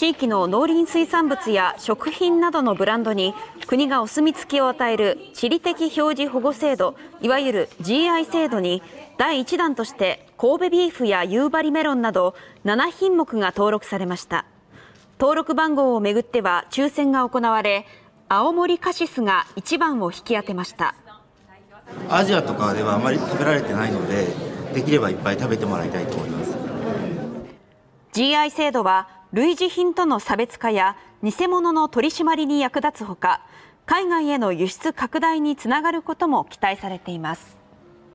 地域の農林水産物や食品などのブランドに国がお墨付きを与える地理的表示保護制度いわゆる GI 制度に第1弾として神戸ビーフや夕張メロンなど7品目が登録されました登録番号をめぐっては抽選が行われ青森カシスが1番を引き当てましたアジアとかではあまり食べられてないのでできればいっぱい食べてもらいたいと思います GI 制度は類似品との差別化や偽物の取り締まりに役立つほか海外への輸出拡大につながることも期待されています。